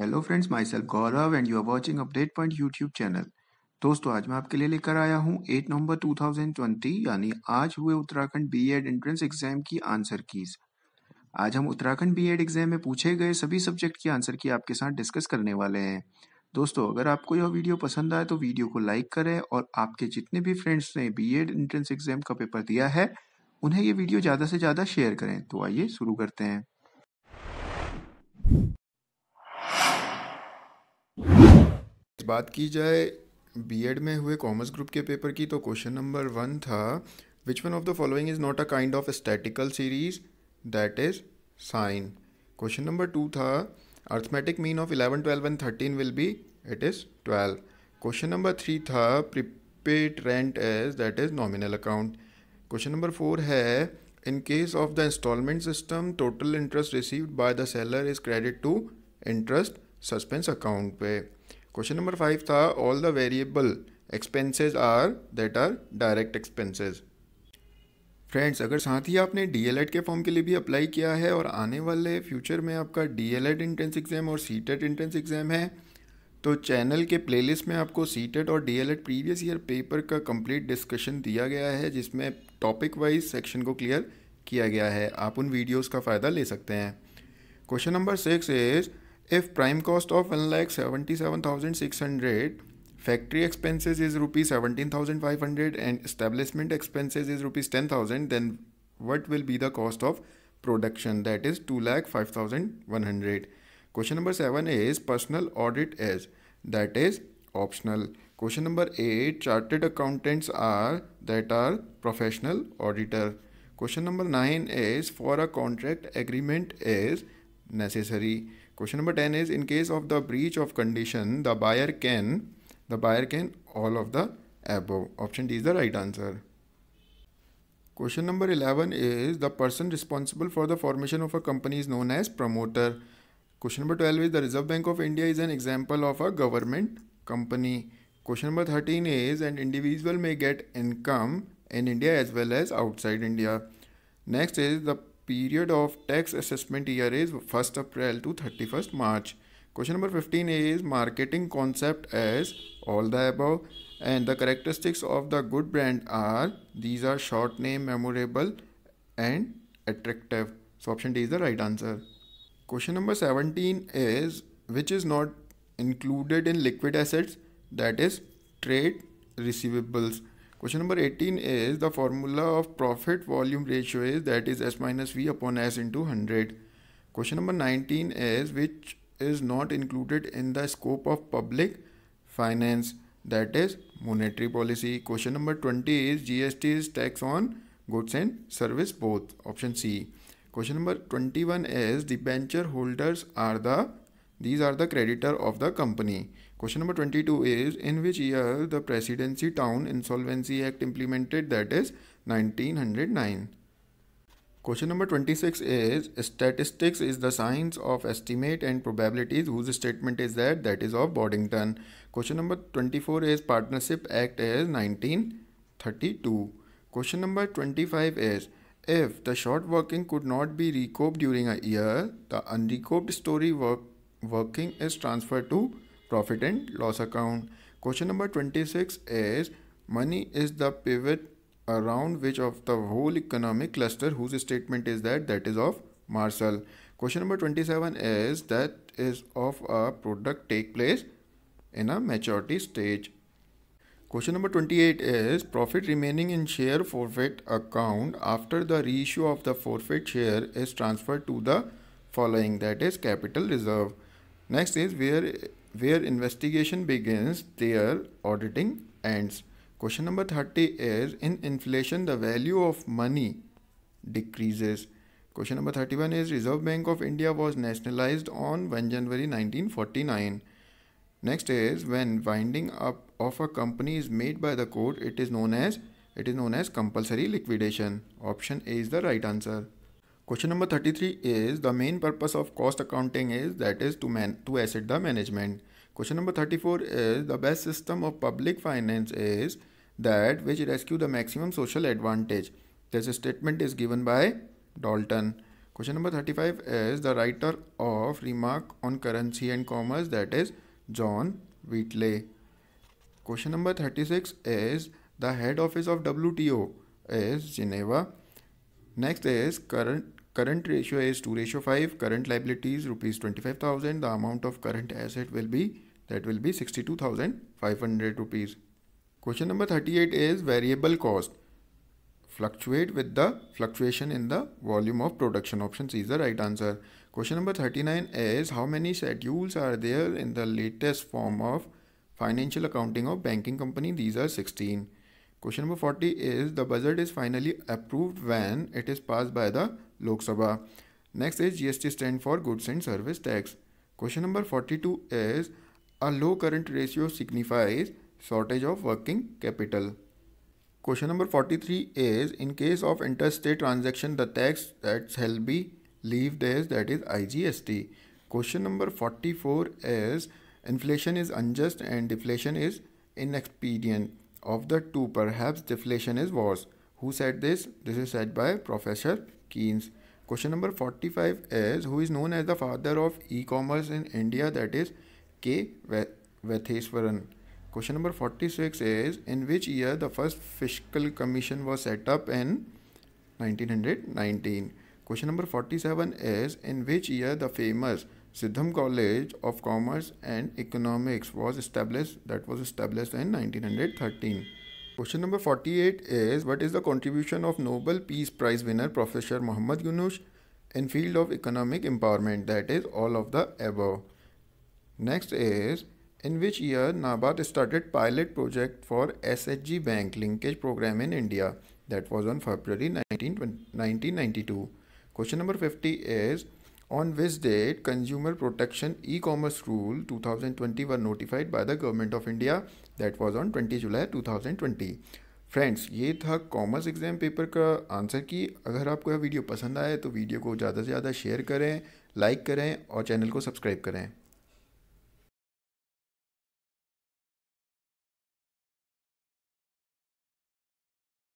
Hello friends myself Gaurav and you are watching update point YouTube channel दोस्तों आज मैं आपके लिए लेकर आया हूँ 8 नवंबर 2020 यानी आज हुए Uttarakhand B Ed entrance exam की आंसर कीज आज हम उत्तराखंड बी एड एग्जाम में पूछे गए सभी सब्जेक्ट की आंसर की आपके साथ डिस्कस करने वाले हैं दोस्तों अगर आपको यह वीडियो पसंद आए तो वीडियो को लाइक करें और आपके जितने भी फ्रेंड्स ने बी एड एंट्रेंस एग्जाम का पेपर दिया है उन्हें ये वीडियो ज़्यादा से ज़्यादा शेयर करें तो आइए शुरू करते हैं बात की जाए बीएड में हुए कॉमर्स ग्रुप के पेपर की तो क्वेश्चन नंबर वन था which one of the following is not a kind of statical series that is sign question number two था arithmetic mean of eleven twelve and thirteen will be it is twelve question number three था prepaid rent as that is nominal account question number four है in case of the installment system total interest received by the seller is credit to interest suspense account पे question number five था all the variable expenses are that are direct expenses friends अगर साथ ही आपने D के form के लिए भी apply किया है और आने वाले फ्यूचर में आपका डीएलएड एंट्रेंस एग्ज़ाम और सी एंट्रेंस एग्ज़ाम है तो चैनल के प्लेलिस्ट में आपको सीटेट e और डीएलएड प्रीवियस ईयर पेपर का कंप्लीट डिस्कशन दिया गया है जिसमें टॉपिक वाइज सेक्शन को क्लियर किया गया है आप उन वीडियोस का फ़ायदा ले सकते हैं question number six is If prime cost of 1,77,600, factory expenses is rupees 17,500 and establishment expenses is rupees 10,000, then what will be the cost of production? That is 2,05,100. Question number 7 is personal audit is, that is optional. Question number 8, chartered accountants are, that are professional auditor. Question number 9 is for a contract agreement is necessary. Question number 10 is in case of the breach of condition, the buyer can, the buyer can all of the above. Option D is the right answer. Question number 11 is the person responsible for the formation of a company is known as promoter. Question number 12 is the Reserve Bank of India is an example of a government company. Question number 13 is an individual may get income in India as well as outside India. Next is the period of tax assessment year is 1st April to 31st March. Question number 15 is marketing concept as all the above and the characteristics of the good brand are these are short name, memorable and attractive. So option D is the right answer. Question number 17 is which is not included in liquid assets that is trade receivables. Question number 18 is the formula of profit volume ratio is that is S minus V upon S into 100. Question number 19 is which is not included in the scope of public finance that is monetary policy. Question number 20 is GST is tax on goods and service both option C. Question number 21 is the venture holders are the these are the creditor of the company. Question number 22 is in which year the Presidency Town Insolvency Act implemented that is 1909. Question number 26 is statistics is the science of estimate and probabilities whose statement is that that is of Boddington. Question number 24 is Partnership Act is 1932. Question number 25 is if the short working could not be recouped during a year the unrecouped story work working is transferred to profit and loss account. Question number 26 is money is the pivot around which of the whole economic cluster whose statement is that that is of Marshall. Question number 27 is that is of a product take place in a maturity stage. Question number 28 is profit remaining in share forfeit account after the reissue of the forfeit share is transferred to the following that is capital reserve. Next is where where investigation begins, there auditing ends. Question number 30 is in inflation, the value of money decreases. Question number 31 is Reserve Bank of India was nationalized on 1 January 1949. Next is when winding up of a company is made by the court, it is known as it is known as compulsory liquidation. Option A is the right answer. Question number 33 is the main purpose of cost accounting is that is to man to asset the management. Question number 34 is the best system of public finance is that which rescue the maximum social advantage. This statement is given by Dalton. Question number 35 is the writer of remark on currency and commerce that is John Wheatley. Question number 36 is the head office of WTO is Geneva. Next is current current ratio is 2 ratio 5 current liabilities rupees 25000 the amount of current asset will be that will be 62,500 rupees. Question number 38 is variable cost. Fluctuate with the fluctuation in the volume of production. Options is the right answer. Question number 39 is how many schedules are there in the latest form of financial accounting of banking company? These are 16. Question number 40 is the budget is finally approved when it is passed by the Lok Sabha. Next is GST stand for goods and service tax. Question number 42 is a low current ratio signifies shortage of working capital. Question number 43 is in case of interstate transaction the tax that shall be levied is that is IGST. Question number 44 is inflation is unjust and deflation is inexpedient. Of the two perhaps deflation is worse. Who said this? This is said by Professor Keynes. Question number 45 is who is known as the father of e-commerce in India that is K. Vatheswaran. Question number 46 is In which year the first fiscal commission was set up in 1919? Question number 47 is In which year the famous Siddham College of Commerce and Economics was established that was established in 1913. Question number 48 is What is the contribution of Nobel Peace Prize winner Professor Muhammad Yunus in field of economic empowerment that is all of the above. Next is in which year NABARD started pilot project for S H G bank linkage programme in India that was on February nineteen ninety two question number fifty is on which date consumer protection e commerce rule two thousand twenty one notified by the government of India that was on twenty July two thousand twenty friends ये था commerce exam paper का answer key अगर आपको यह video पसंद आए तो video को ज़्यादा से ज़्यादा शेयर करें लाइक करें और चैनल को सब्सक्राइब करें